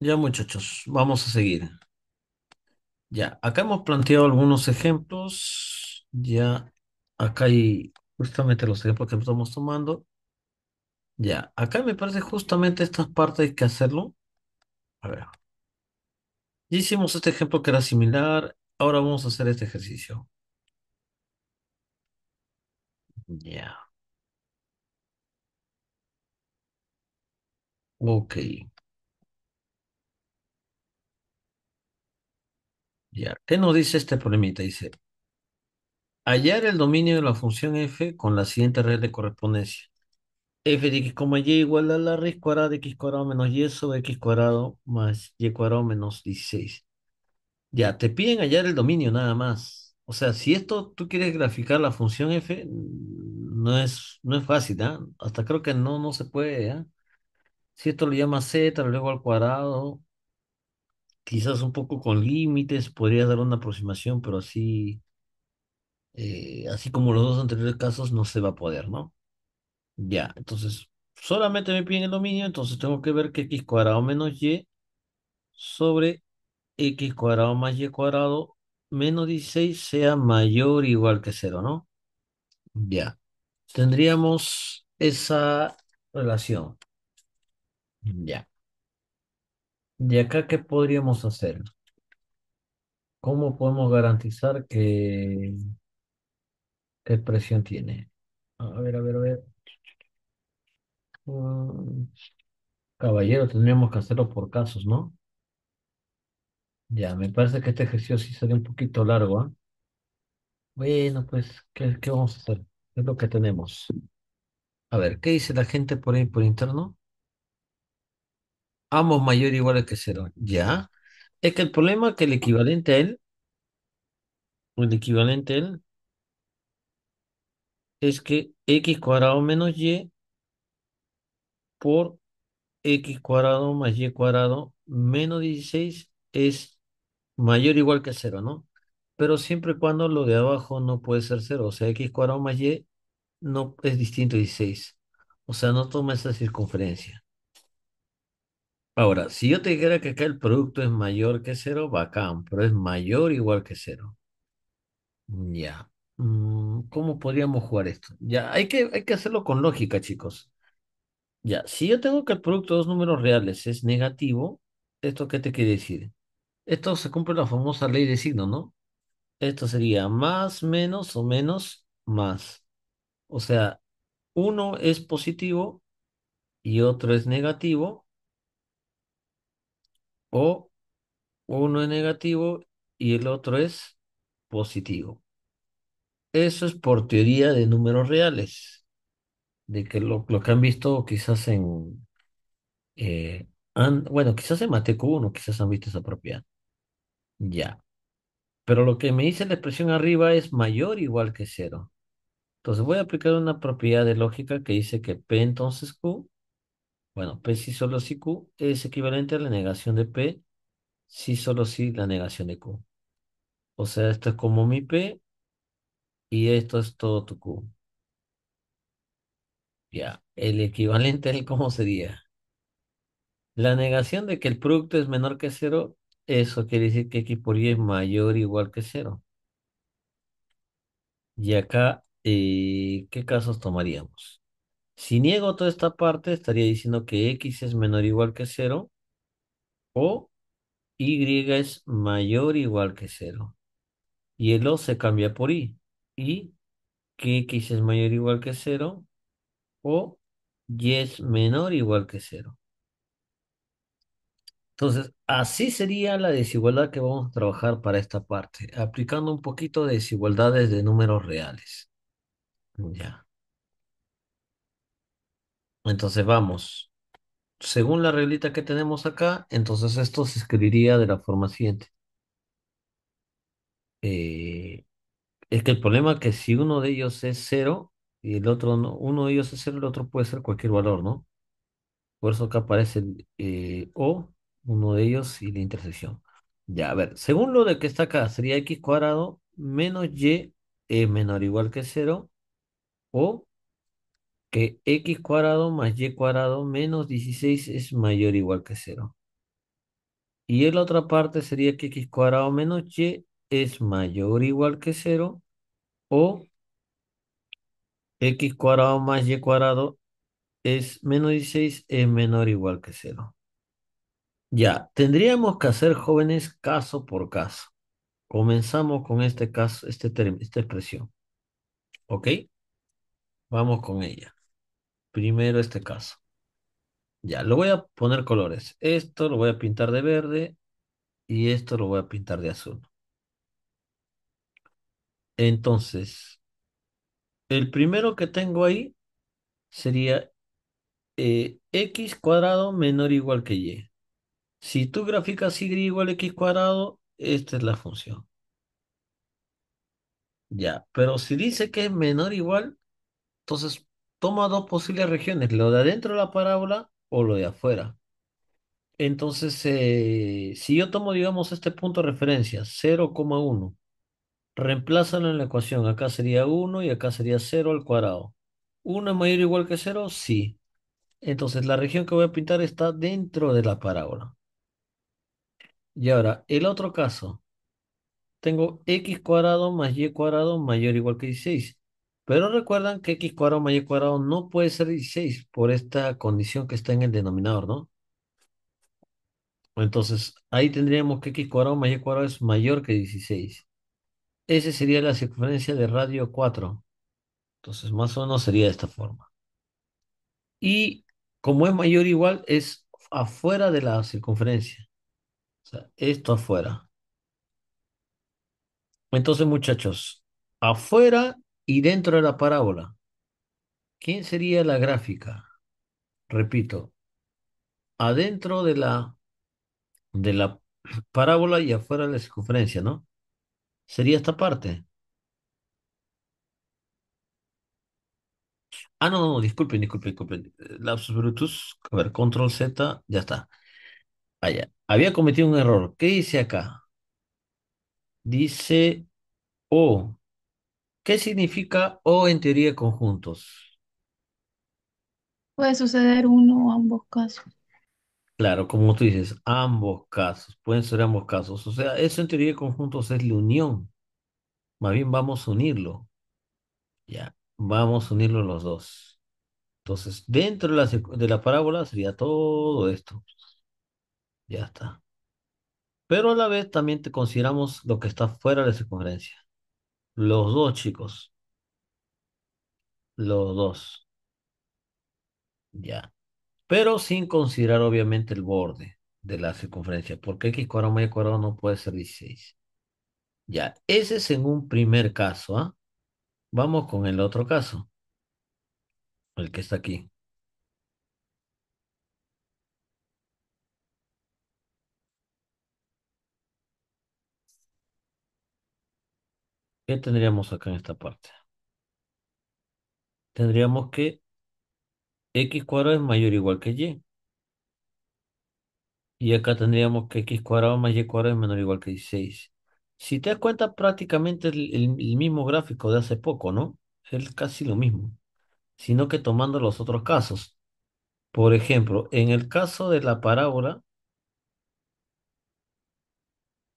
Ya, muchachos, vamos a seguir. Ya, acá hemos planteado algunos ejemplos. Ya, acá hay justamente los ejemplos que estamos tomando. Ya, acá me parece justamente estas partes hay que hacerlo. A ver. Ya hicimos este ejemplo que era similar. Ahora vamos a hacer este ejercicio. Ya. Ok. ¿Qué nos dice este problemita? Dice, hallar el dominio de la función f con la siguiente red de correspondencia. f de x, y igual a la raíz cuadrada de x cuadrado menos y sobre x cuadrado más y cuadrado menos 16. Ya, te piden hallar el dominio nada más. O sea, si esto tú quieres graficar la función f, mm, no es, no es fácil, ¿ah? Hasta creo que no, no se puede, ¿ah? Si esto lo llama z, luego al cuadrado, quizás un poco con límites, podría dar una aproximación, pero así, eh, así como los dos anteriores casos, no se va a poder, ¿no? Ya, entonces, solamente me piden el dominio, entonces tengo que ver que x cuadrado menos y sobre x cuadrado más y cuadrado menos 16 sea mayor o igual que 0, ¿no? Ya. Tendríamos esa relación. Ya. ¿De acá qué podríamos hacer? ¿Cómo podemos garantizar que qué presión tiene? A ver, a ver, a ver. Mm, caballero, tendríamos que hacerlo por casos, ¿no? Ya, me parece que este ejercicio sí sería un poquito largo, ¿ah? Bueno, pues, ¿qué, qué vamos a hacer? Es lo que tenemos. A ver, ¿qué dice la gente por ahí por interno? Ambos mayor o igual que cero. Ya. Es que el problema que el equivalente a él, el equivalente él, es que x cuadrado menos y por x cuadrado más y cuadrado menos 16 es mayor o igual que cero, ¿no? Pero siempre y cuando lo de abajo no puede ser cero, o sea, x cuadrado más y no es distinto a 16. O sea, no toma esa circunferencia. Ahora, si yo te dijera que acá el producto es mayor que cero, bacán, pero es mayor igual que cero. Ya. Mm, ¿Cómo podríamos jugar esto? Ya, hay que, hay que hacerlo con lógica, chicos. Ya, si yo tengo que el producto de dos números reales es negativo, ¿esto qué te quiere decir? Esto se cumple la famosa ley de signo, ¿no? Esto sería más, menos o menos, más. O sea, uno es positivo y otro es negativo, o uno es negativo y el otro es positivo. Eso es por teoría de números reales, de que lo, que han visto quizás en, eh, bueno, quizás en q 1, quizás han visto esa propiedad. Ya. Pero lo que me dice la expresión arriba es mayor o igual que cero. Entonces voy a aplicar una propiedad de lógica que dice que P entonces Q bueno, P si solo si Q es equivalente a la negación de P si solo si la negación de Q. O sea, esto es como mi P y esto es todo tu Q. Ya, el equivalente cómo sería. La negación de que el producto es menor que cero, eso quiere decir que X por Y es mayor o igual que cero. Y acá, eh, ¿qué casos tomaríamos? Si niego toda esta parte, estaría diciendo que x es menor o igual que 0 o y es mayor o igual que 0. Y el o se cambia por y. Y que x es mayor o igual que 0 o y es menor o igual que 0. Entonces, así sería la desigualdad que vamos a trabajar para esta parte, aplicando un poquito de desigualdades de números reales. Ya. Entonces vamos. Según la reglita que tenemos acá, entonces esto se escribiría de la forma siguiente. Eh, es que el problema es que si uno de ellos es cero y el otro no, uno de ellos es cero, el otro puede ser cualquier valor, ¿no? Por eso acá aparece eh, O, uno de ellos y la intersección. Ya, a ver, según lo de que está acá, sería x cuadrado menos y eh, menor o igual que cero o que x cuadrado más y cuadrado menos 16 es mayor o igual que 0. Y en la otra parte sería que x cuadrado menos y es mayor o igual que 0 o x cuadrado más y cuadrado es menos 16 es menor o igual que 0. Ya, tendríamos que hacer jóvenes caso por caso. Comenzamos con este caso, este término, esta expresión. ¿Ok? Vamos con ella primero este caso. Ya, lo voy a poner colores. Esto lo voy a pintar de verde y esto lo voy a pintar de azul. Entonces, el primero que tengo ahí sería eh, x cuadrado menor o igual que y. Si tú graficas y igual x cuadrado, esta es la función. Ya, pero si dice que es menor o igual, entonces toma dos posibles regiones, lo de adentro de la parábola o lo de afuera. Entonces, eh, si yo tomo, digamos, este punto de referencia, 0,1, reemplázalo en la ecuación. Acá sería 1 y acá sería 0 al cuadrado. ¿1 es mayor o igual que 0? Sí. Entonces, la región que voy a pintar está dentro de la parábola. Y ahora, el otro caso. Tengo x cuadrado más y cuadrado mayor o igual que 16. Pero recuerdan que x cuadrado más y cuadrado no puede ser 16 por esta condición que está en el denominador, ¿no? Entonces, ahí tendríamos que x cuadrado más y cuadrado es mayor que 16. Esa sería la circunferencia de radio 4. Entonces, más o menos sería de esta forma. Y como es mayor o igual, es afuera de la circunferencia. O sea, esto afuera. Entonces, muchachos, afuera y dentro de la parábola, ¿quién sería la gráfica? Repito, adentro de la, de la parábola y afuera de la circunferencia, ¿no? Sería esta parte. Ah, no, no, disculpen, disculpen, disculpen. Lapsus Brutus, a ver, control Z, ya está. Allá. Ah, Había cometido un error. ¿Qué dice acá? Dice O. Oh, ¿Qué significa o en teoría de conjuntos? Puede suceder uno o ambos casos. Claro, como tú dices, ambos casos, pueden ser ambos casos. O sea, eso en teoría de conjuntos es la unión. Más bien vamos a unirlo. Ya, vamos a unirlo los dos. Entonces, dentro de la, de la parábola sería todo esto. Ya está. Pero a la vez también te consideramos lo que está fuera de la circunferencia. Los dos, chicos. Los dos. Ya. Pero sin considerar obviamente el borde de la circunferencia, porque x cuadrado más y cuadrado no puede ser 16. Ya, ese es en un primer caso. ¿ah? Vamos con el otro caso, el que está aquí. ¿Qué tendríamos acá en esta parte? Tendríamos que x cuadrado es mayor o igual que y. Y acá tendríamos que x cuadrado más y cuadrado es menor o igual que 16. Si te das cuenta, prácticamente el, el mismo gráfico de hace poco, ¿no? Es casi lo mismo. Sino que tomando los otros casos. Por ejemplo, en el caso de la parábola,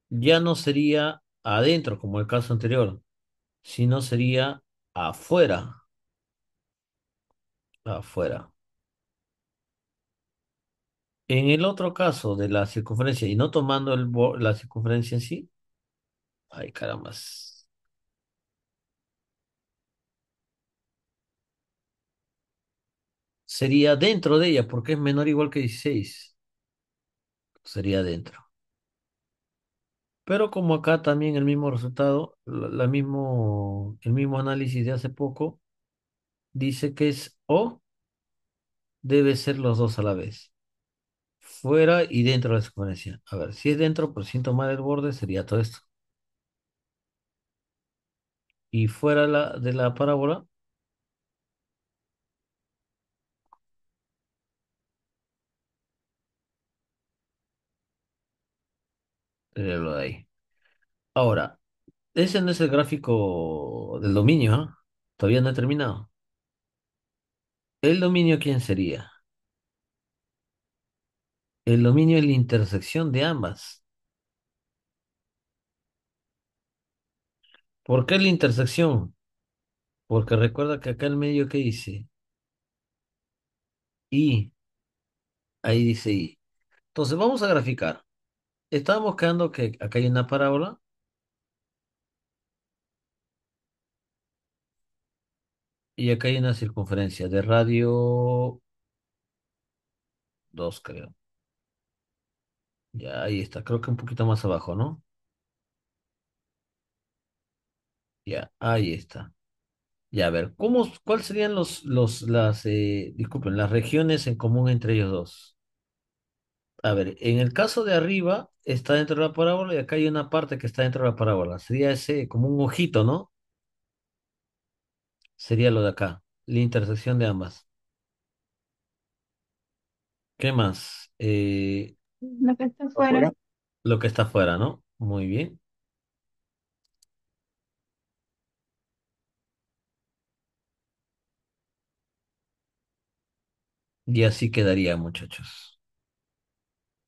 ya no sería adentro, como el caso anterior, sino sería afuera. Afuera. En el otro caso de la circunferencia, y no tomando el, la circunferencia en sí, ay caramba Sería dentro de ella, porque es menor igual que 16. Sería dentro. Pero como acá también el mismo resultado, mismo, el mismo análisis de hace poco, dice que es O, debe ser los dos a la vez. Fuera y dentro de la exponencia. A ver, si es dentro, por pues ciento tomar el borde sería todo esto. Y fuera la, de la parábola, Ahora, ese no es el gráfico del dominio, ¿ah? Todavía no he terminado. ¿El dominio quién sería? El dominio es la intersección de ambas. ¿Por qué la intersección? Porque recuerda que acá el medio que dice y ahí dice y. Entonces vamos a graficar. Estaba buscando que acá hay una parábola. Y acá hay una circunferencia de radio 2, creo. Ya ahí está, creo que un poquito más abajo, ¿no? Ya, ahí está. Ya, a ver, ¿cómo, cuáles serían los, los, las, eh, disculpen, las regiones en común entre ellos dos? A ver, en el caso de arriba está dentro de la parábola y acá hay una parte que está dentro de la parábola. Sería ese como un ojito, ¿no? Sería lo de acá, la intersección de ambas. ¿Qué más? Eh, lo que está fuera. ¿Afuera? lo que está afuera, ¿no? Muy bien. Y así quedaría, muchachos.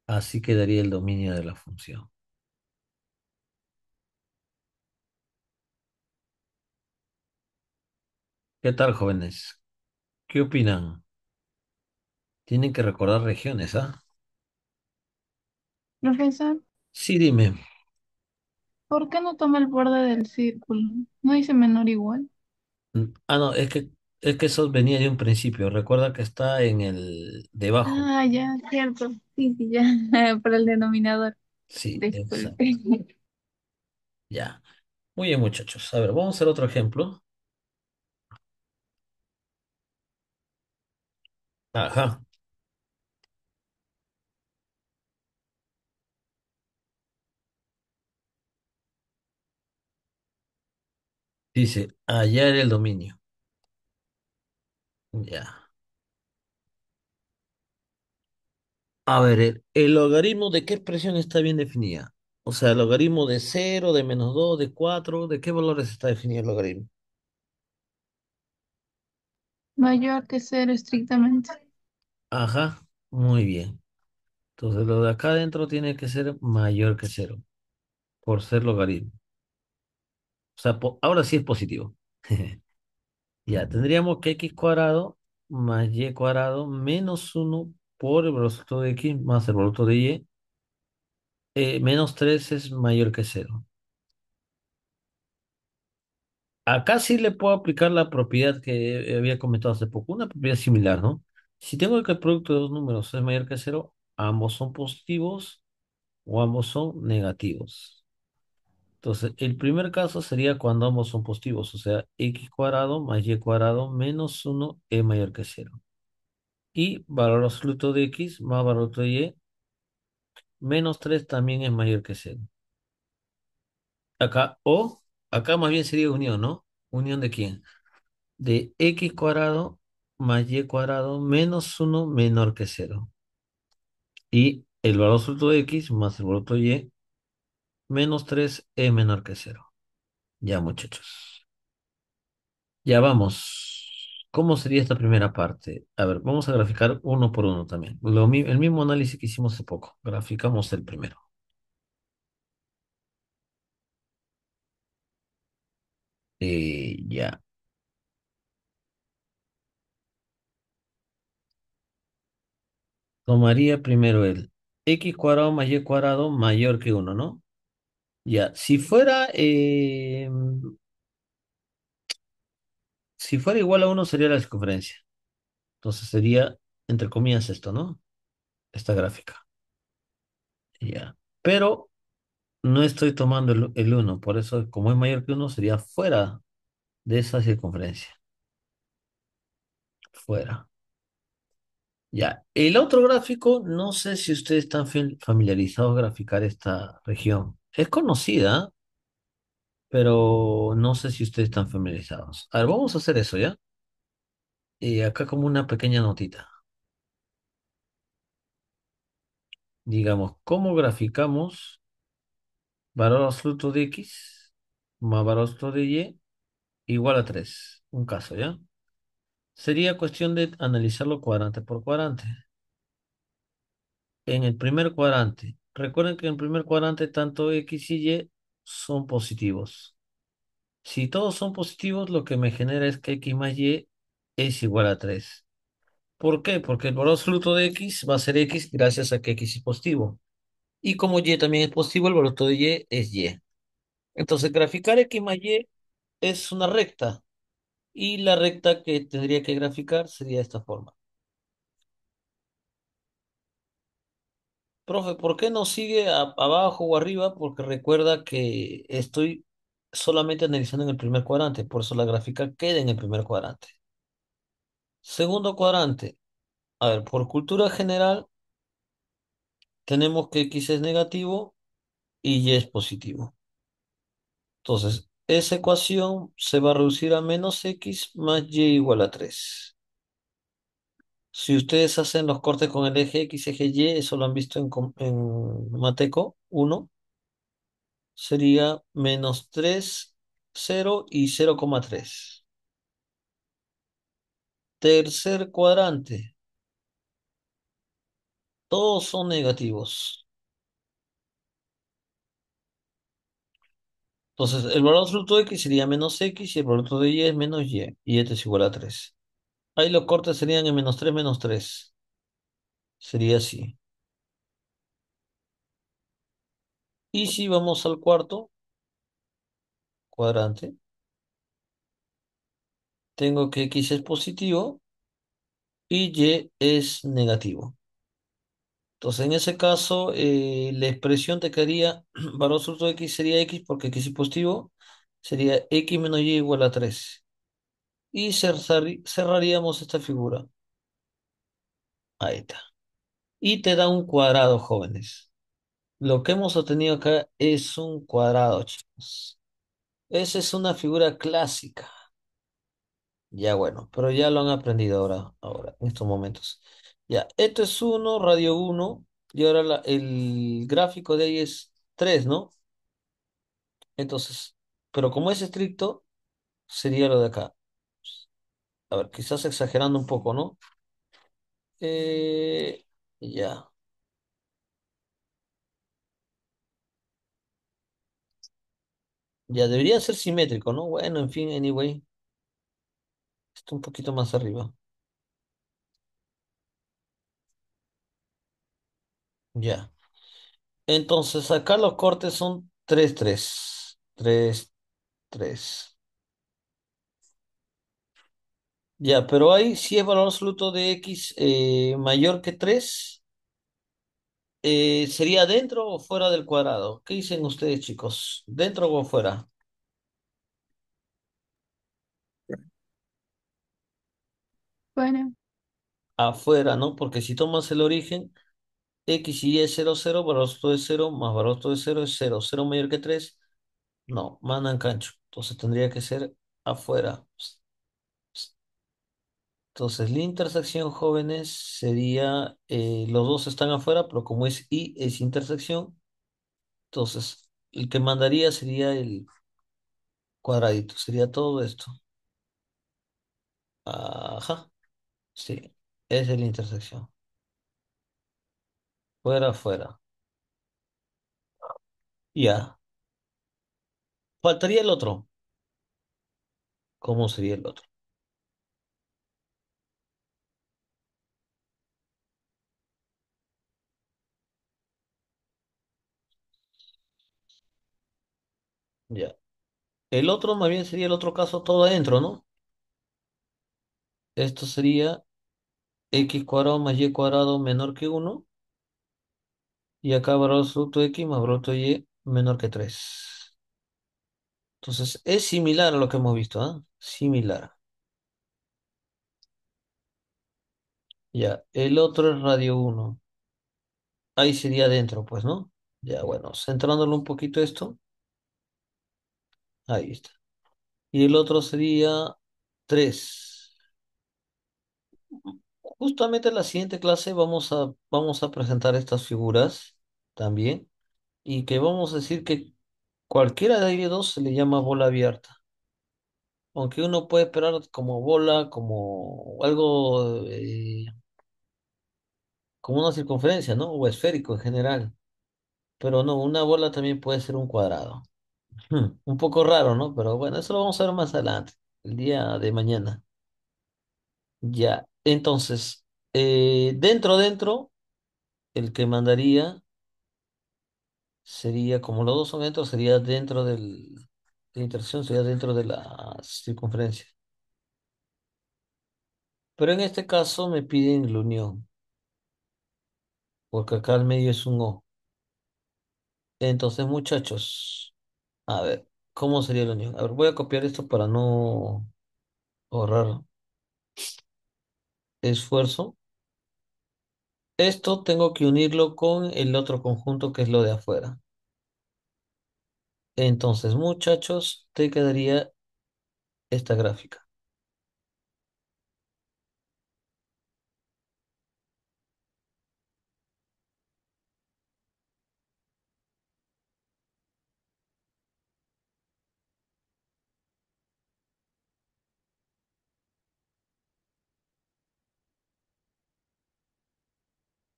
Así quedaría el dominio de la función. ¿Qué tal, jóvenes? ¿Qué opinan? Tienen que recordar regiones, ¿ah? Profesor, Sí, dime. ¿por qué no toma el borde del círculo? ¿No dice menor igual? Mm, ah, no, es que es que eso venía de un principio. Recuerda que está en el debajo. Ah, ya, cierto. Sí, sí, ya. por el denominador. Sí, exacto. Ya. Muy bien, muchachos. A ver, vamos a hacer otro ejemplo. Ajá. Dice, hallar el dominio. Ya. A ver, el, logaritmo de qué expresión está bien definida. O sea, el logaritmo de 0, de menos 2, de 4, ¿de qué valores está definido el logaritmo? Mayor que cero estrictamente. Ajá, muy bien. Entonces, lo de acá adentro tiene que ser mayor que 0, por ser logaritmo. O sea, ahora sí es positivo. Ya, tendríamos que x cuadrado más y cuadrado menos 1 por el producto de x más el producto de y. Eh, menos 3 es mayor que 0. Acá sí le puedo aplicar la propiedad que había comentado hace poco, una propiedad similar, ¿no? Si tengo que el producto de dos números es mayor que 0, ambos son positivos o ambos son negativos. Entonces, el primer caso sería cuando ambos son positivos, o sea, x cuadrado más y cuadrado menos 1 es mayor que 0. Y valor absoluto de x más valor absoluto de y menos 3 también es mayor que 0. Acá, o, acá más bien sería unión, ¿no? ¿Unión de quién? De x cuadrado más y cuadrado menos 1 menor que 0. Y el valor absoluto de x más el valor absoluto de y menos 3 m e menor que 0. Ya, muchachos. Ya vamos. ¿Cómo sería esta primera parte? A ver, vamos a graficar uno por uno también. Lo, el mismo análisis que hicimos hace poco. Graficamos el primero. Eh, ya. Tomaría primero el x cuadrado más y cuadrado mayor que 1, ¿no? Ya, si fuera, eh, si fuera igual a 1 sería la circunferencia. Entonces sería, entre comillas, esto, ¿no? Esta gráfica. Ya. Pero no estoy tomando el, el 1, por eso como es mayor que 1 sería fuera de esa circunferencia. Fuera. Ya, el otro gráfico, no sé si ustedes están familiarizados a graficar esta región. Es conocida, pero no sé si ustedes están familiarizados. A ver, vamos a hacer eso, ¿ya? Y acá como una pequeña notita. Digamos, ¿cómo graficamos valor absoluto de X más valor absoluto de Y igual a 3? Un caso, ¿ya? Sería cuestión de analizarlo cuadrante por cuadrante. En el primer cuadrante, Recuerden que en el primer cuadrante tanto X y Y son positivos. Si todos son positivos, lo que me genera es que X más Y es igual a 3. ¿Por qué? Porque el valor absoluto de X va a ser X gracias a que X es positivo. Y como Y también es positivo, el valor de Y es Y. Entonces, graficar X más Y es una recta. Y la recta que tendría que graficar sería de esta forma. Profe, ¿por qué no sigue abajo o arriba? Porque recuerda que estoy solamente analizando en el primer cuadrante, por eso la gráfica queda en el primer cuadrante. Segundo cuadrante, a ver, por cultura general tenemos que X es negativo y Y es positivo. Entonces, esa ecuación se va a reducir a menos X más Y igual a 3. Si ustedes hacen los cortes con el eje X, eje Y, eso lo han visto en, Mateco 1, sería menos 3, 0 y 0,3. Tercer cuadrante. Todos son negativos. Entonces, el valor absoluto de X sería menos X y el valor absoluto de Y es menos Y. Y esto es igual a 3. Ahí los cortes serían en menos 3, menos 3. Sería así. Y si vamos al cuarto cuadrante, tengo que x es positivo y y es negativo. Entonces, en ese caso, eh, la expresión te quedaría, valor absoluto de x sería x porque x es positivo, sería x menos y igual a 3 y cerraríamos esta figura. Ahí está. Y te da un cuadrado, jóvenes. Lo que hemos obtenido acá es un cuadrado, chicos. Esa es una figura clásica. Ya bueno, pero ya lo han aprendido ahora, ahora, en estos momentos. Ya, esto es 1, radio 1, y ahora el gráfico de ahí es 3, ¿no? Entonces, pero como es estricto, sería lo de acá a ver, quizás exagerando un poco, ¿no? Eh, ya. Ya, debería ser simétrico, ¿no? Bueno, en fin, anyway. Esto un poquito más arriba. Ya. Entonces, acá los cortes son 3-3. 3-3. Ya, pero ahí si es valor absoluto de x eh, mayor que 3, eh, ¿sería dentro o fuera del cuadrado? ¿Qué dicen ustedes, chicos? ¿Dentro o fuera? Bueno, Afuera, ¿no? Porque si tomas el origen, x y y es 0, 0, valor absoluto de 0, más valor absoluto de 0 es 0. 0 mayor que 3, no, en cancho. Entonces tendría que ser afuera. Entonces, la intersección jóvenes sería, eh, los dos están afuera, pero como es I, es intersección. Entonces, el que mandaría sería el cuadradito, sería todo esto. Ajá, sí, es la intersección. Fuera, fuera. Ya. Faltaría el otro. ¿Cómo sería el otro? Ya. El otro más bien sería el otro caso todo adentro, ¿no? Esto sería x cuadrado más y cuadrado menor que 1. Y acá bruto x más bruto y menor que 3. Entonces es similar a lo que hemos visto, ¿ah? Similar. Ya, el otro es radio 1. Ahí sería adentro, pues, ¿no? Ya, bueno, centrándolo un poquito esto. Ahí está. Y el otro sería 3. Justamente en la siguiente clase vamos a, vamos a presentar estas figuras también y que vamos a decir que cualquiera de ellos dos se le llama bola abierta. Aunque uno puede esperar como bola, como algo, eh, como una circunferencia, ¿no? O esférico en general. Pero no, una bola también puede ser un cuadrado. Hmm, un poco raro, ¿no? Pero bueno, eso lo vamos a ver más adelante, el día de mañana. Ya, entonces, eh, dentro, dentro, el que mandaría sería, como los dos son dentro, sería dentro del, la sería dentro de la circunferencia. Pero en este caso me piden la unión, porque acá al medio es un O. Entonces, muchachos. A ver, ¿cómo sería la unión? A ver, voy a copiar esto para no ahorrar esfuerzo. Esto tengo que unirlo con el otro conjunto que es lo de afuera. Entonces, muchachos, te quedaría esta gráfica.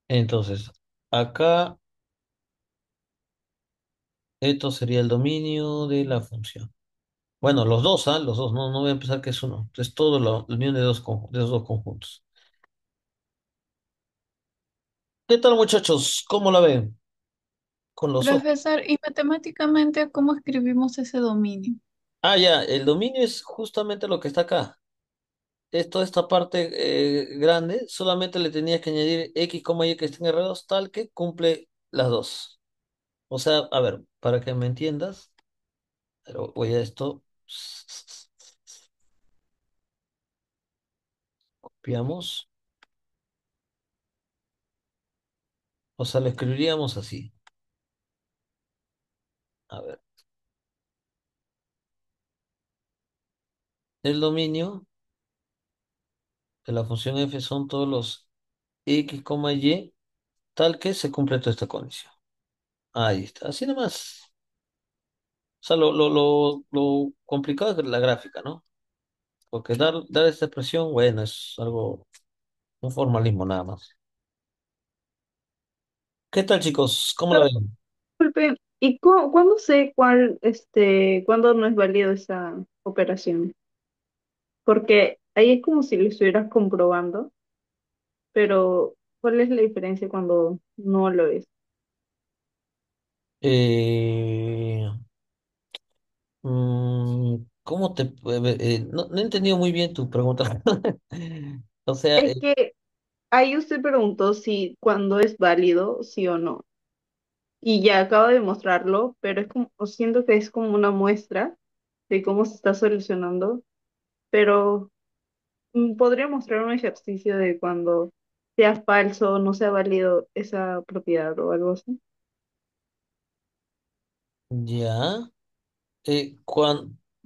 Entonces, acá esto sería el dominio de la función. Bueno, los dos, ¿ah? Los dos, no, voy a empezar que es uno. Es todo la unión de, dos, dos conjuntos. ¿Qué tal, muchachos? ¿Cómo la ven? Con los Profesor, ¿y matemáticamente cómo escribimos ese dominio? Ah, ya, el dominio es justamente lo que está acá toda esta parte eh, grande, solamente le tenías que añadir X, Y que estén r tal que cumple las dos. O sea, a ver, para que me entiendas, pero voy a esto. Copiamos. O sea, lo escribiríamos así. A ver. El dominio que la función f son todos los x, y, tal que se cumple toda esta condición. Ahí está, así nomás. O sea, lo, lo, complicado es la gráfica, ¿no? Porque dar, dar esta expresión, bueno, es algo, un formalismo nada más. ¿Qué tal, chicos? ¿Cómo la ven? Disculpe, ¿y cuándo sé cuál, este, cuándo no es válido esa operación? Porque Ahí es como si lo estuvieras comprobando, pero ¿cuál es la diferencia cuando no lo es? Eh, mm, ¿cómo te... Eh, eh, no, he entendido muy bien tu pregunta. O sea, Es que ahí usted preguntó si cuando es válido, sí o no. Y ya acabo de mostrarlo, pero es como, siento que es como una muestra de cómo se está solucionando, pero Mm, podría mostrar un ejercicio de cuando sea falso, no sea válido esa propiedad o algo así. Ya. Eh,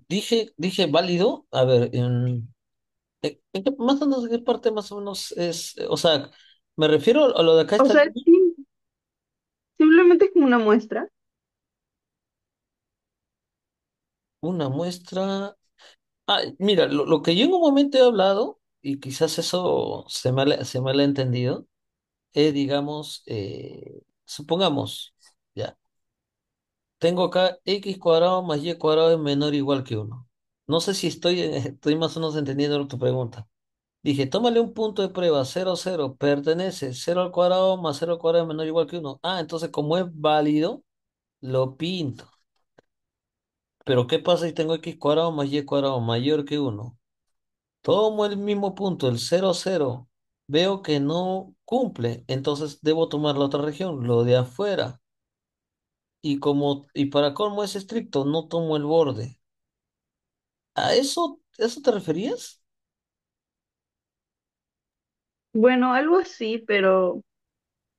dije, dije válido. A ver, en, em, eh, eh, más o menos qué parte más o menos es. O sea, me refiero a lo de acá O simplemente es como una muestra. Una muestra. Ah, mira, lo, que yo en un momento he hablado, y quizás eso se me ha, entendido, es, digamos, eh, supongamos, ya, tengo acá x cuadrado más y cuadrado es menor o igual que 1. No sé si estoy, eh, estoy más o menos entendiendo tu pregunta. Dije, tómale un punto de prueba, 0, 0, pertenece 0 al cuadrado más 0 al cuadrado es menor o igual que 1. Ah, entonces como es válido, lo pinto pero ¿qué pasa si tengo x cuadrado más y cuadrado mayor que 1? Tomo el mismo punto, el 0, 0. Veo que no cumple, entonces debo tomar la otra región, lo de afuera. Y como y para colmo es estricto, no tomo el borde. ¿A eso, eso te referías? Bueno, algo así, pero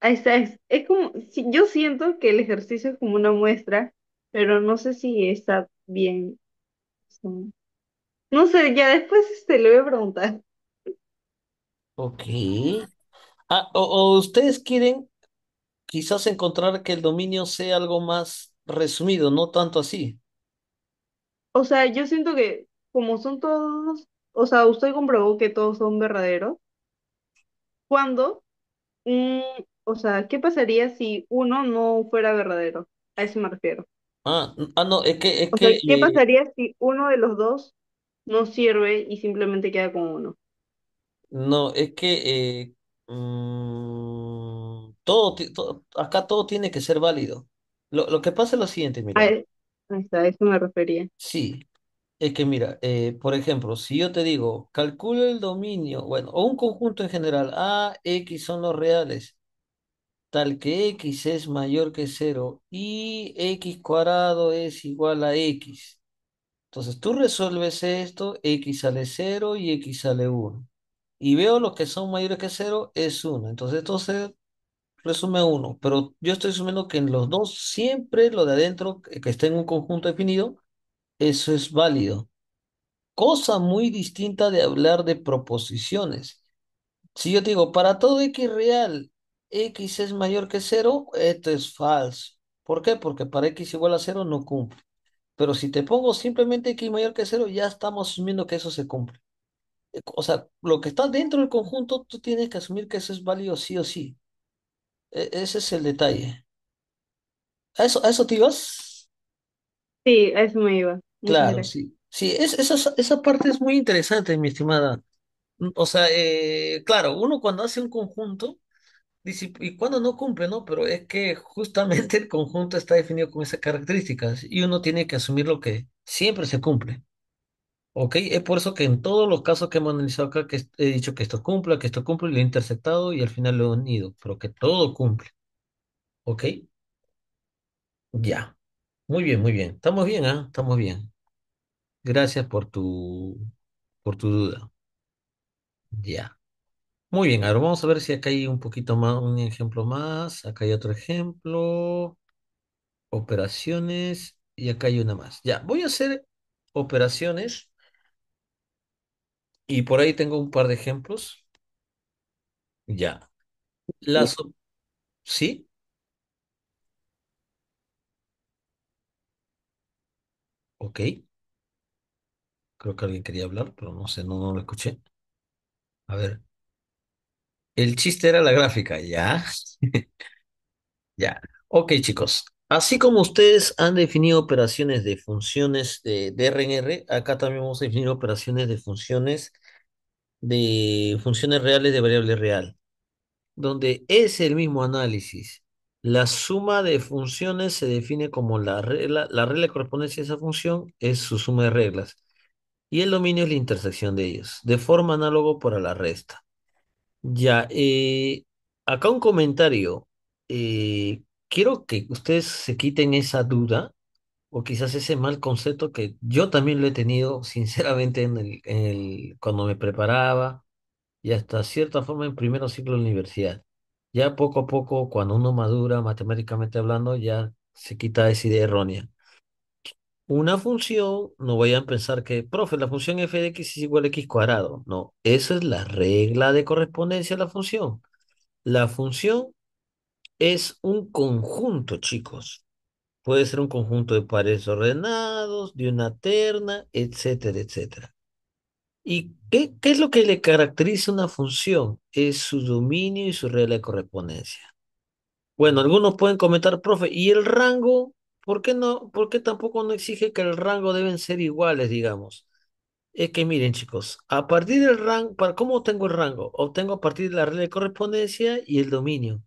ahí está, es, es como, yo siento que el ejercicio es como una muestra, pero no sé si está bien. No sé, ya después te este, lo voy a preguntar. Ok. Ah, o, ustedes quieren quizás encontrar que el dominio sea algo más resumido, no tanto así. O sea, yo siento que como son todos, o sea, usted comprobó que todos son verdaderos. ¿cuándo? Mm, o sea, ¿qué pasaría si uno no fuera verdadero? A eso me refiero. Ah, ah, no, es que, ¿qué eh, pasaría si uno de los dos no sirve y simplemente queda con uno? no, es que, eh, mm, todo, acá todo tiene que ser válido. Lo, lo que pasa es lo siguiente, mira, e, ahí está, a eso me refería. sí, es que mira, eh, por ejemplo, si yo te digo, calcula el dominio, bueno, o un conjunto en general, A, X son los reales tal que x es mayor que 0 y x cuadrado es igual a x. Entonces tú resuelves esto, x sale 0 y x sale 1. Y veo los que son mayores que 0 es 1. Entonces esto se resume 1. Pero yo estoy asumiendo que en los dos siempre lo de adentro que esté en un conjunto definido, eso es válido. Cosa muy distinta de hablar de proposiciones. Si yo te digo, para todo x real x es mayor que 0, esto es falso. ¿Por qué? Porque para x igual a 0 no cumple. Pero si te pongo simplemente x mayor que 0, ya estamos asumiendo que eso se cumple. Eh, o sea, lo que está dentro del conjunto, tú tienes que asumir que eso es válido sí o sí. E, ese es el detalle. ¿A eso, eso te ibas? Sí, eso me iba. Claro, sí. Sí, es, esa, esa parte es muy interesante, mi estimada. Mm, o sea, eh, claro, uno cuando hace un conjunto, y cuando no cumple, ¿no? Pero es que justamente el conjunto está definido con esas características y uno tiene que asumir lo que siempre se cumple. ¿Ok? Es por eso que en todos los casos que hemos analizado acá, que he dicho que esto cumpla, que esto cumple, lo he interceptado y al final lo he unido, pero que todo cumple. ¿Ok? Ya. Muy bien, muy bien. Estamos bien, ¿ah? Estamos bien. Gracias por tu, por tu duda. Ya. Muy bien, ahora vamos a ver si acá hay un poquito más, un ejemplo más. Acá hay otro ejemplo. Operaciones. Y acá hay una más. Ya, voy a hacer operaciones. Y por ahí tengo un par de ejemplos. Ya. Las... ¿Sí? Ok. Creo que alguien quería hablar, pero no sé, no, no lo escuché. A ver. El chiste era la gráfica, ¿ya? ya. Ok, chicos. Así como ustedes han definido operaciones de funciones de, de RNR, acá también vamos a definir operaciones de funciones de funciones reales de variable real, donde es el mismo análisis. La suma de funciones se define como la regla, la regla de correspondencia a esa función es su suma de reglas y el dominio es la intersección de ellos, de forma análoga para la resta. Ya, eh, acá un comentario. Eh, quiero que ustedes se quiten esa duda o quizás ese mal concepto que yo también lo he tenido sinceramente en el, cuando me preparaba y hasta cierta forma en primer ciclo de universidad. Ya poco a poco, cuando uno madura matemáticamente hablando, ya se quita esa idea errónea una función, no vayan a pensar que, profe, la función f de x es igual a x cuadrado. No, esa es la regla de correspondencia de la función. La función es un conjunto, chicos. Puede ser un conjunto de pares ordenados, de una terna, etcétera, etcétera. ¿Y qué, qué es lo que le caracteriza una función? Es su dominio y su regla de correspondencia. Bueno, algunos pueden comentar, profe, ¿y el rango ¿por qué no, por qué tampoco no exige que el rango deben ser iguales, digamos? Es que miren, chicos, a partir del rango, ¿para cómo obtengo el rango? Obtengo a partir de la regla de correspondencia y el dominio.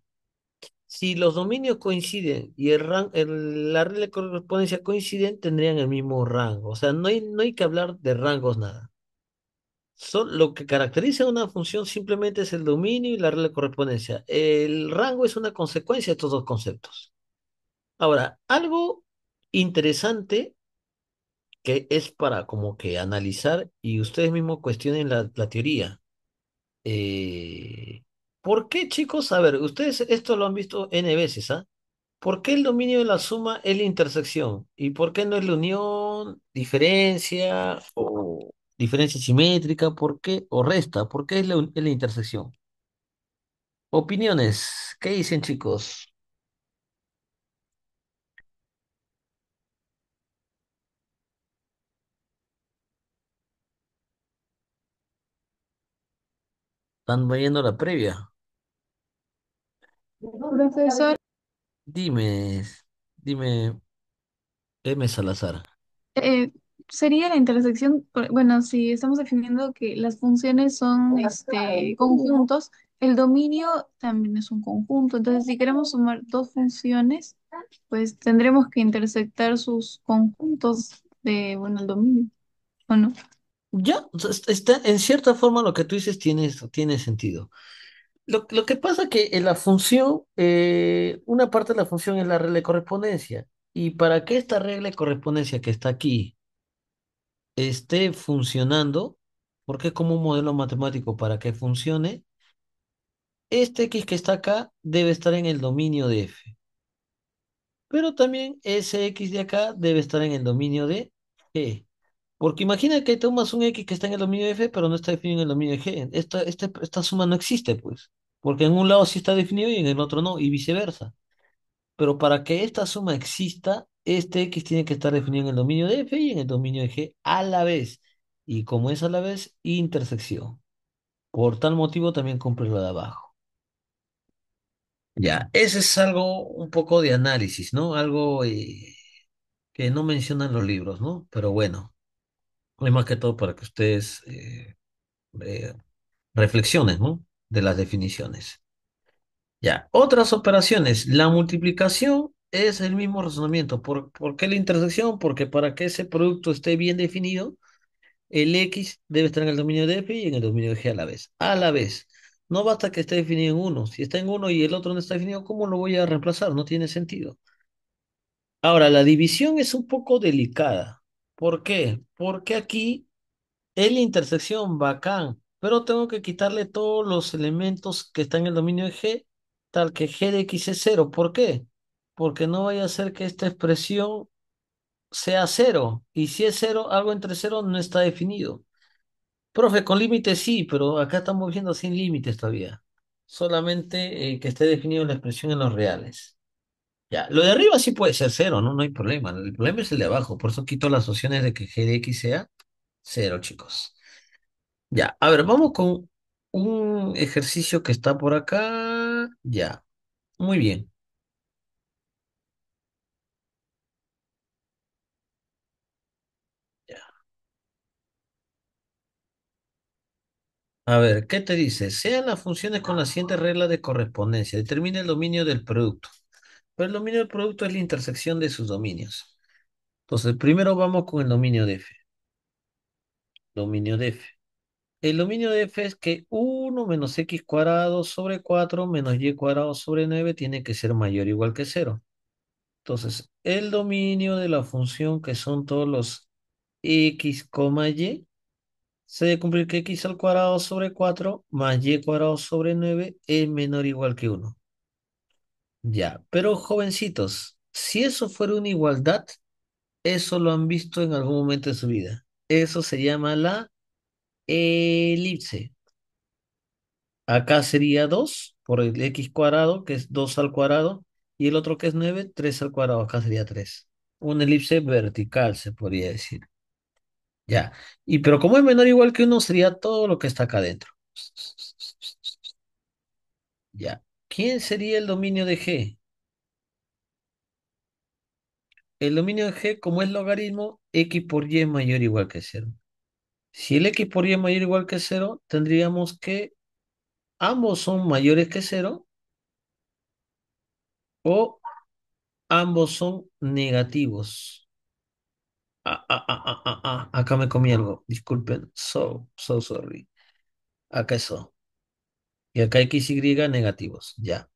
Si los dominios coinciden y el, la regla de correspondencia coinciden, tendrían el mismo rango. O sea, no hay, no hay que hablar de rangos nada. lo que caracteriza una función simplemente es el dominio y la regla de correspondencia. El rango es una consecuencia de estos dos conceptos. Ahora, algo interesante que es para como que analizar y ustedes mismos cuestionen la, teoría. Eh, ¿Por qué, chicos? A ver, ustedes esto lo han visto N veces, ¿ah? ¿Por qué el dominio de la suma es la intersección? ¿Y por qué no es la unión, diferencia o diferencia simétrica? ¿Por qué? ¿O resta? ¿Por qué es la, es la intersección? Opiniones. ¿Qué dicen, chicos? Están viendo la previa. Profesor. Dime, dime, M. Salazar. Eh, sería la intersección, bueno, si estamos definiendo que las funciones son este, conjuntos, el dominio también es un conjunto, entonces si queremos sumar dos funciones, pues tendremos que intersectar sus conjuntos de, bueno, el dominio, ¿o no? Ya está, en cierta forma lo que tú dices tiene, tiene sentido. Lo, que pasa que en la función, eh, una parte de la función es la regla de correspondencia. Y para que esta regla de correspondencia que está aquí esté funcionando, porque como un modelo matemático para que funcione, este x que está acá debe estar en el dominio de f. Pero también ese x de acá debe estar en el dominio de g. Porque imagina que tomas un X que está en el dominio de F, pero no está definido en el dominio de G. Esta, esta, esta suma no existe, pues. Porque en un lado sí está definido y en el otro no, y viceversa. Pero para que esta suma exista, este X tiene que estar definido en el dominio de F y en el dominio de G a la vez. Y como es a la vez, intersección. Por tal motivo también cumple lo de abajo. Ya, ese es algo un poco de análisis, ¿no? Algo eh, que no mencionan los libros, ¿no? Pero bueno. Y más que todo para que ustedes Reflexiones eh, eh, reflexionen ¿no? de las definiciones. Ya, otras operaciones. La multiplicación es el mismo razonamiento. ¿Por, ¿Por qué la intersección? Porque para que ese producto esté bien definido, el X debe estar en el dominio de F y en el dominio de G a la vez. A la vez. No basta que esté definido en uno. Si está en uno y el otro no está definido, ¿cómo lo voy a reemplazar? No tiene sentido. Ahora, la división es un poco delicada. ¿Por qué? Porque aquí es la intersección, bacán, pero tengo que quitarle todos los elementos que están en el dominio de G, tal que G de X es 0. ¿Por qué? Porque no vaya a ser que esta expresión sea 0. Y si es 0, algo entre 0 no está definido. Profe, con límites sí, pero acá estamos viendo sin límites todavía. Solamente eh, que esté definido la expresión en los reales. Ya, lo de arriba sí puede ser cero, ¿no? No hay problema. El problema es el de abajo. Por eso quito las opciones de que g de x sea cero, chicos. Ya, a ver, vamos con un ejercicio que está por acá. Ya, muy bien. Ya. A ver, ¿qué te dice? Sean las funciones con la siguiente regla de correspondencia. Determina el dominio del producto. Pero pues el dominio del producto es la intersección de sus dominios. Entonces, primero vamos con el dominio de F. Dominio de F. El dominio de F es que 1 menos x cuadrado sobre 4 menos y cuadrado sobre 9 tiene que ser mayor o igual que 0. Entonces, el dominio de la función que son todos los x, y, se debe cumplir que x al cuadrado sobre 4 más y cuadrado sobre 9 es menor o igual que 1. Ya, pero jovencitos, si eso fuera una igualdad, eso lo han visto en algún momento de su vida. Eso se llama la elipse. Acá sería 2 por el x cuadrado, que es 2 al cuadrado, y el otro que es 9, 3 al cuadrado, acá sería 3. Una elipse vertical, se podría decir. Ya. Y pero como es menor o igual que 1, sería todo lo que está acá adentro. Ya. ¿Quién sería el dominio de G? El dominio de G, como es logaritmo, x por y es mayor o igual que 0. Si el x por y es mayor o igual que 0, tendríamos que ambos son mayores que 0 o ambos son negativos. Ah, ah, ah, ah, acá me comí algo, disculpen, so, so sorry. Acá eso. Y acá X, Y negativos, ya.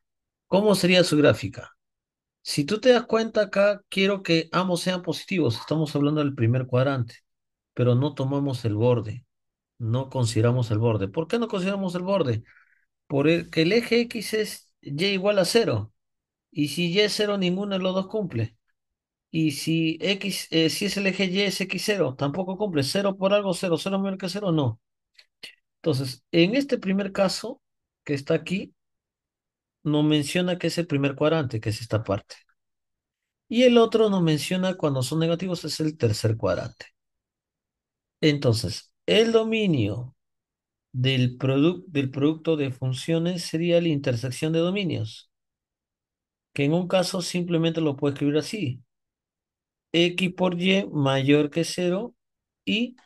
¿Cómo sería su gráfica? Si tú te das cuenta acá, quiero que ambos sean positivos. Estamos hablando del primer cuadrante, pero no tomamos el borde. No consideramos el borde. ¿Por qué no consideramos el borde? Porque el eje X es Y igual a cero. Y si Y es cero, ninguno de los dos cumple. Y si X, eh, si es el eje Y es X0, tampoco cumple. Cero por algo, cero. Cero menor que cero, no. Entonces, en este primer caso, que está aquí no menciona que es el primer cuadrante, que es esta parte. Y el otro nos menciona cuando son negativos es el tercer cuadrante. Entonces, el dominio del, del producto de funciones sería la intersección de dominios. Que en un caso simplemente lo puedo escribir así. X por Y mayor que 0 y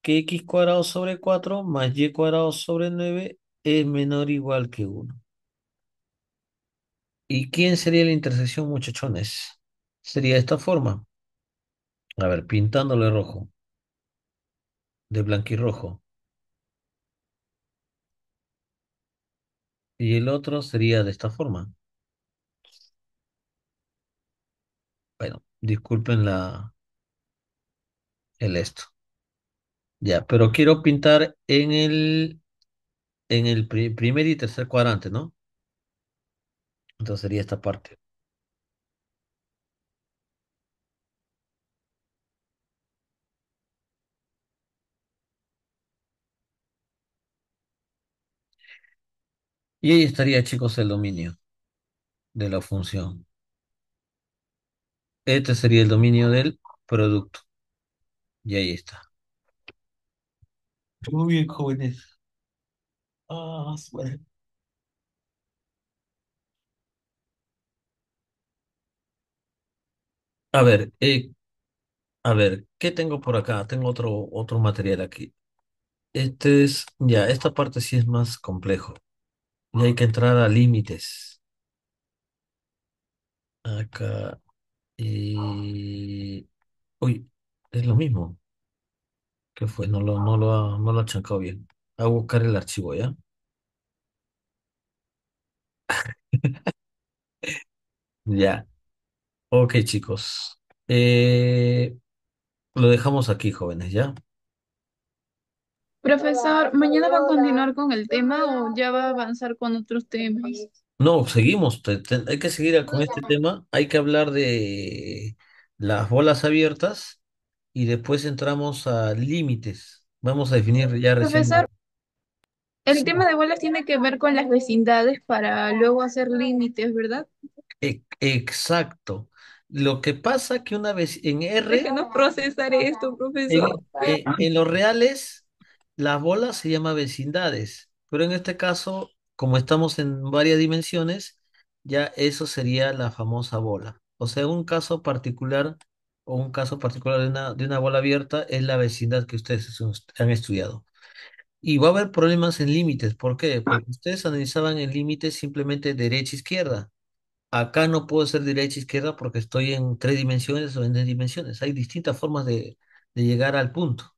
que X cuadrado sobre 4 más Y cuadrado sobre 9 es menor o igual que 1. ¿Y quién sería la intersección, muchachones? Sería de esta forma. A ver, pintándole rojo. De rojo. Y el otro sería de esta forma. Bueno, disculpen la el esto. Ya, pero quiero pintar en el en el primer y tercer cuadrante, ¿no? Entonces sería esta parte. Y ahí estaría, chicos, el dominio de la función. Este sería el dominio del producto. Y ahí está. Muy bien, jóvenes. Ah, a ver, eh, a ver, ¿qué tengo por acá? Tengo otro, otro material aquí. Este es, ya, esta parte sí es más complejo. Y hay que entrar a límites. Acá. Y... Uy, es lo mismo. ¿Qué fue? No lo, no lo ha, no lo ha chancado bien a buscar el archivo, ¿ya? Ya. Ok, chicos. Eh, lo dejamos aquí, jóvenes, ¿ya? Profesor, ¿mañana va a continuar con el tema o ya va a avanzar con otros temas? No, seguimos. hay que seguir con este tema. Hay que hablar de las bolas abiertas y después entramos a límites. Vamos a definir ya recién. El tema de bolas tiene que ver con las vecindades para luego hacer límites, ¿verdad? E, exacto. Lo que pasa que una vez en R, Déjenos procesar esto, profesor. en eh, los reales, las bolas se llama vecindades, pero en este caso, como estamos en varias dimensiones, ya eso sería la famosa bola. O sea, un caso particular o un caso particular de una, de una bola abierta es la vecindad que ustedes han estudiado. Y va a haber problemas en límites. ¿Por qué? Porque ustedes analizaban el límite simplemente derecha-izquierda. E Acá no puedo ser derecha-izquierda e porque estoy en tres dimensiones o en tres dimensiones. Hay distintas formas de, de llegar al punto.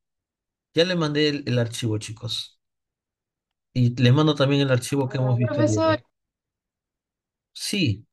Ya le mandé el, archivo, chicos. Y le mando también el archivo que hemos visto. Sí.